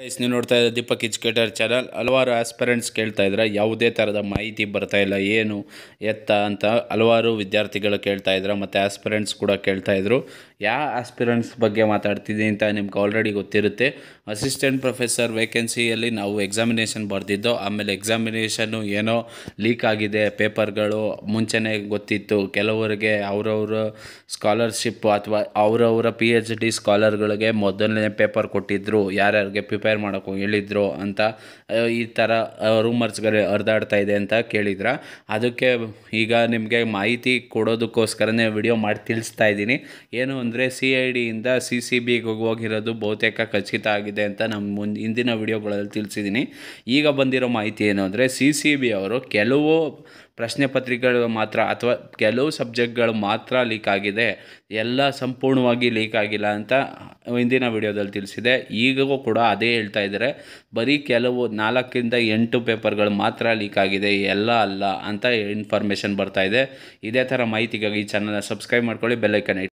guys ನೀವು ನೋಡ್ತಾ ಇದ್ದ ದೀಪಕ್ ಎಜುಕೇಟರ್ ಚಾನಲ್ ಹಲವಾರು ಆಸ್ಪರೆಂಟ್ಸ್ ಕೇಳ್ತಾ ಇದ್ದಾರೆ ಯಾವುದೇ ಥರದ ಮಾಹಿತಿ ಬರ್ತಾ ಇಲ್ಲ ಏನು ಎತ್ತ ಅಂತ ಹಲವಾರು ವಿದ್ಯಾರ್ಥಿಗಳು ಕೇಳ್ತಾ ಇದ್ದಾರೆ ಮತ್ತು ಆಸ್ಪಿರೆಂಟ್ಸ್ ಕೂಡ ಕೇಳ್ತಾ ಇದ್ದರು ಯಾವ ಆಸ್ಪಿರೆಂಟ್ಸ್ ಬಗ್ಗೆ ಮಾತಾಡ್ತಿದ್ದೀನಿ ಅಂತ ನಿಮ್ಗೆ ಆಲ್ರೆಡಿ ಗೊತ್ತಿರುತ್ತೆ ಅಸಿಸ್ಟೆಂಟ್ ಪ್ರೊಫೆಸರ್ ವೇಕೆನ್ಸಿಯಲ್ಲಿ ನಾವು ಎಕ್ಸಾಮಿನೇಷನ್ ಬರೆದಿದ್ದೋ ಆಮೇಲೆ ಎಕ್ಸಾಮಿನೇಷನ್ನು ಏನೋ ಲೀಕ್ ಆಗಿದೆ ಪೇಪರ್ಗಳು ಮುಂಚೆನೇ ಗೊತ್ತಿತ್ತು ಕೆಲವರಿಗೆ ಅವರವರ ಸ್ಕಾಲರ್ಶಿಪ್ ಅಥವಾ ಅವರವರ ಪಿ ಎಚ್ ಡಿ ಸ್ಕಾಲರ್ಗಳಿಗೆ ಮೊದಲನೇ ಪೇಪರ್ ಕೊಟ್ಟಿದ್ದರು ಯಾರ್ಯಾರಿಗೆ ಪಿ ರಿಪೇರ್ ಮಾಡೋಕ್ಕೆ ಹೇಳಿದ್ರು ಅಂತ ಈ ಥರ ರೂಮರ್ಸ್ಗಳು ಹರಿದಾಡ್ತಾ ಇದೆ ಅಂತ ಕೇಳಿದ್ರ ಅದಕ್ಕೆ ಈಗ ನಿಮಗೆ ಮಾಹಿತಿ ಕೊಡೋದಕ್ಕೋಸ್ಕರನೇ ವಿಡಿಯೋ ಮಾಡಿ ತಿಳಿಸ್ತಾ ಇದ್ದೀನಿ ಏನು ಅಂದರೆ ಸಿ ಐ ಡಿಯಿಂದ ಸಿ ಸಿ ಬಿಗೆ ಹೋಗಿರೋದು ಬಹುತೇಕ ಖಚಿತ ಆಗಿದೆ ಅಂತ ನಮ್ಮ ಮುಂದೆ ಹಿಂದಿನ ವಿಡಿಯೋಗಳಲ್ಲಿ ತಿಳಿಸಿದ್ದೀನಿ ಈಗ ಬಂದಿರೋ ಮಾಹಿತಿ ಏನು ಅಂದರೆ ಸಿ ಸಿ ಬಿ ಅವರು ಕೆಲವು ಪ್ರಶ್ನೆ ಪತ್ರಿಕೆಗಳು ಮಾತ್ರ ಅಥವಾ ಕೆಲವು ಸಬ್ಜೆಕ್ಟ್ಗಳು ಮಾತ್ರ ಲೀಕ್ ಆಗಿದೆ ಎಲ್ಲ ಸಂಪೂರ್ಣವಾಗಿ ಲೀಕ್ ಆಗಿಲ್ಲ ಅಂತ ಹಿಂದಿನ ವಿಡಿಯೋದಲ್ಲಿ ತಿಳಿಸಿದೆ ಈಗಲೂ ಕೂಡ ಅದೇ ಹೇಳ್ತಾ ಇದ್ದಾರೆ ಬರೀ ಕೆಲವು ನಾಲ್ಕರಿಂದ ಎಂಟು ಪೇಪರ್ಗಳು ಮಾತ್ರ ಲೀಕ್ ಆಗಿದೆ ಎಲ್ಲ ಅಲ್ಲ ಅಂತ ಇನ್ಫಾರ್ಮೇಷನ್ ಬರ್ತಾ ಇದೆ ಇದೇ ಥರ ಮಾಹಿತಿಗಾಗಿ ಚಾನಲ್ನ ಸಬ್ಸ್ಕ್ರೈಬ್ ಮಾಡ್ಕೊಳ್ಳಿ ಬೆಲ್ಲೈಕನ್